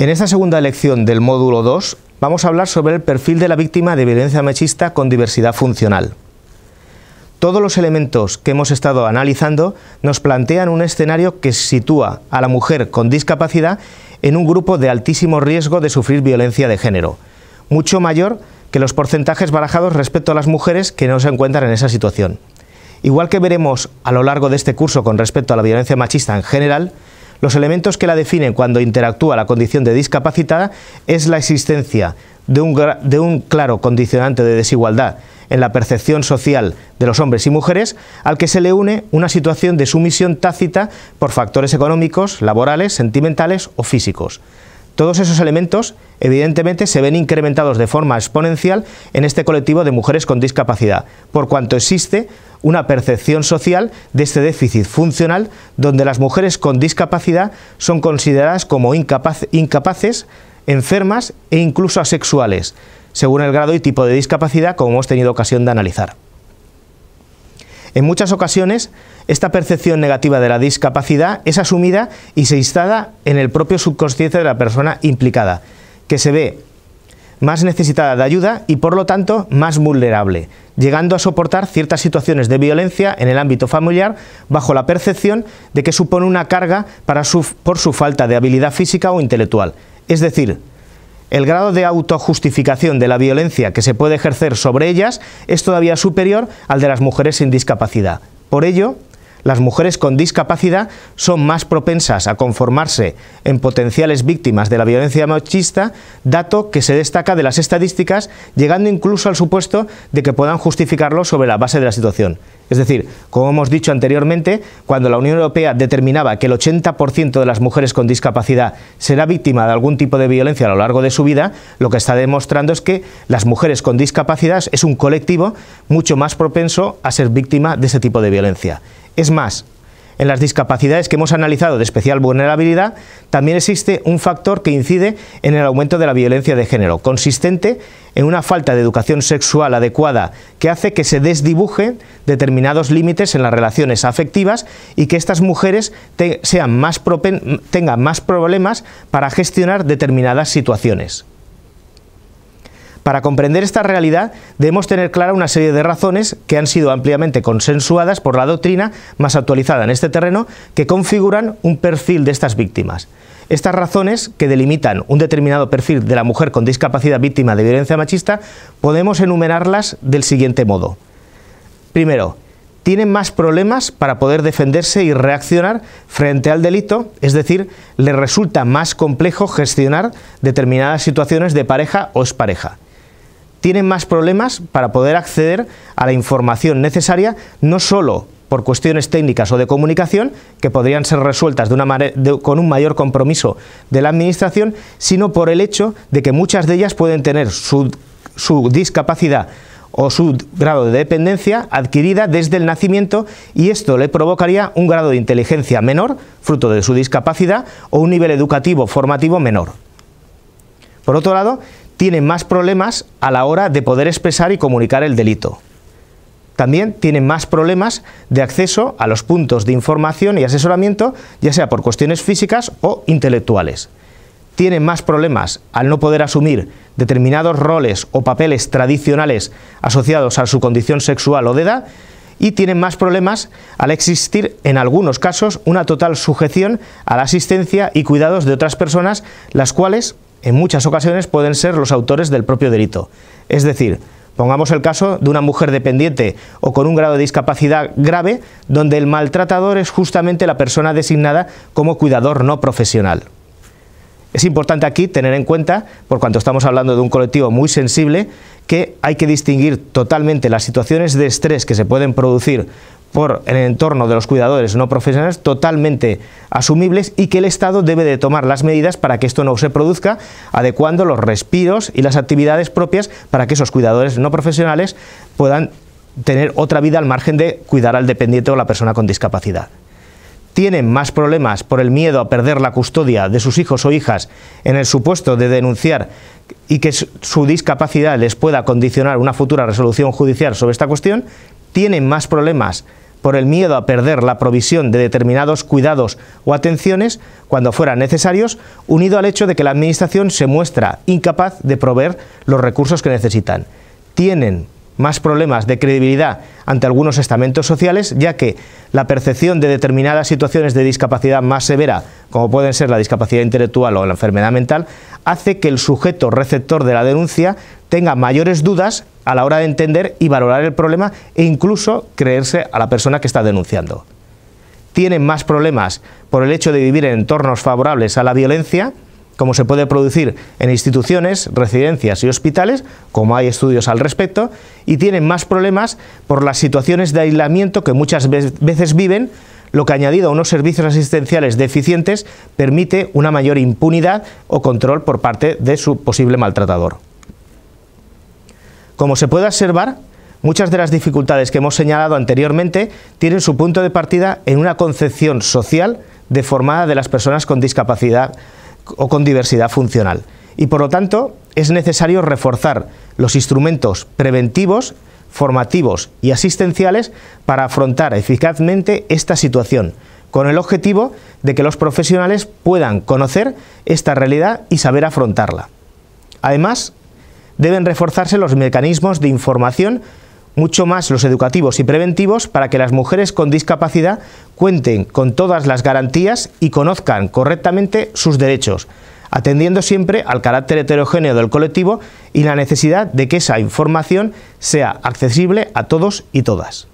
En esta segunda lección del módulo 2 vamos a hablar sobre el perfil de la víctima de violencia machista con diversidad funcional. Todos los elementos que hemos estado analizando nos plantean un escenario que sitúa a la mujer con discapacidad en un grupo de altísimo riesgo de sufrir violencia de género, mucho mayor que los porcentajes barajados respecto a las mujeres que no se encuentran en esa situación. Igual que veremos a lo largo de este curso con respecto a la violencia machista en general, los elementos que la definen cuando interactúa la condición de discapacitada es la existencia de un, claro condicionante de desigualdad en la percepción social de los hombres y mujeres, al que se le une una situación de sumisión tácita por factores económicos, laborales, sentimentales o físicos. Todos esos elementos, evidentemente, se ven incrementados de forma exponencial en este colectivo de mujeres con discapacidad, por cuanto existe una percepción social de este déficit funcional donde las mujeres con discapacidad son consideradas como incapaces, enfermas e incluso asexuales, según el grado y tipo de discapacidad como hemos tenido ocasión de analizar. En muchas ocasiones, esta percepción negativa de la discapacidad es asumida y se instala en el propio subconsciente de la persona implicada, que se ve más necesitada de ayuda y por lo tanto más vulnerable, llegando a soportar ciertas situaciones de violencia en el ámbito familiar bajo la percepción de que supone una carga para por su falta de habilidad física o intelectual. Es decir, el grado de autojustificación de la violencia que se puede ejercer sobre ellas es todavía superior al de las mujeres sin discapacidad. Por ello, las mujeres con discapacidad son más propensas a conformarse en potenciales víctimas de la violencia machista, dato que se destaca de las estadísticas, llegando incluso al supuesto de que puedan justificarlo sobre la base de la situación. Es decir, como hemos dicho anteriormente, cuando la Unión Europea determinaba que el 80% de las mujeres con discapacidad será víctima de algún tipo de violencia a lo largo de su vida, lo que está demostrando es que las mujeres con discapacidad es un colectivo mucho más propenso a ser víctima de ese tipo de violencia. Es más, en las discapacidades que hemos analizado de especial vulnerabilidad, también existe un factor que incide en el aumento de la violencia de género, consistente en una falta de educación sexual adecuada que hace que se desdibujen determinados límites en las relaciones afectivas y que estas mujeres sean más tengan más problemas para gestionar determinadas situaciones. Para comprender esta realidad debemos tener clara una serie de razones que han sido ampliamente consensuadas por la doctrina más actualizada en este terreno que configuran un perfil de estas víctimas. Estas razones que delimitan un determinado perfil de la mujer con discapacidad víctima de violencia machista podemos enumerarlas del siguiente modo. Primero, tienen más problemas para poder defenderse y reaccionar frente al delito, es decir, le resulta más complejo gestionar determinadas situaciones de pareja o expareja tienen más problemas para poder acceder a la información necesaria, no solo por cuestiones técnicas o de comunicación que podrían ser resueltas con un mayor compromiso de la Administración, sino por el hecho de que muchas de ellas pueden tener su, su discapacidad o su grado de dependencia adquirida desde el nacimiento y esto le provocaría un grado de inteligencia menor, fruto de su discapacidad, o un nivel educativo formativo menor. Por otro lado, tiene más problemas a la hora de poder expresar y comunicar el delito. También tienen más problemas de acceso a los puntos de información y asesoramiento, ya sea por cuestiones físicas o intelectuales. Tienen más problemas al no poder asumir determinados roles o papeles tradicionales asociados a su condición sexual o de edad, y tienen más problemas al existir en algunos casos una total sujeción a la asistencia y cuidados de otras personas, las cuales en muchas ocasiones pueden ser los autores del propio delito. Es decir, pongamos el caso de una mujer dependiente o con un grado de discapacidad grave, donde el maltratador es justamente la persona designada como cuidador no profesional. Es importante aquí tener en cuenta, por cuanto estamos hablando de un colectivo muy sensible, que hay que distinguir totalmente las situaciones de estrés que se pueden producir por el entorno de los cuidadores no profesionales totalmente asumibles y que el Estado debe de tomar las medidas para que esto no se produzca, adecuando los respiros y las actividades propias para que esos cuidadores no profesionales puedan tener otra vida al margen de cuidar al dependiente o la persona con discapacidad. Tienen más problemas por el miedo a perder la custodia de sus hijos o hijas en el supuesto de denunciar y que su discapacidad les pueda condicionar una futura resolución judicial sobre esta cuestión tienen más problemas por el miedo a perder la provisión de determinados cuidados o atenciones cuando fueran necesarios, unido al hecho de que la Administración se muestra incapaz de proveer los recursos que necesitan. Tienen más problemas de credibilidad ante algunos estamentos sociales, ya que la percepción de determinadas situaciones de discapacidad más severa, como pueden ser la discapacidad intelectual o la enfermedad mental, hace que el sujeto receptor de la denuncia tenga mayores dudas a la hora de entender y valorar el problema e incluso creerse a la persona que está denunciando. Tienen más problemas por el hecho de vivir en entornos favorables a la violencia, como se puede producir en instituciones, residencias y hospitales, como hay estudios al respecto, y tienen más problemas por las situaciones de aislamiento que muchas veces viven, lo que añadido a unos servicios asistenciales deficientes permite una mayor impunidad o control por parte de su posible maltratador. Como se puede observar, muchas de las dificultades que hemos señalado anteriormente tienen su punto de partida en una concepción social deformada de las personas con discapacidad o con diversidad funcional. Y por lo tanto, es necesario reforzar los instrumentos preventivos, formativos y asistenciales para afrontar eficazmente esta situación, con el objetivo de que los profesionales puedan conocer esta realidad y saber afrontarla. Además, deben reforzarse los mecanismos de información mucho más los educativos y preventivos para que las mujeres con discapacidad cuenten con todas las garantías y conozcan correctamente sus derechos, atendiendo siempre al carácter heterogéneo del colectivo y la necesidad de que esa información sea accesible a todos y todas.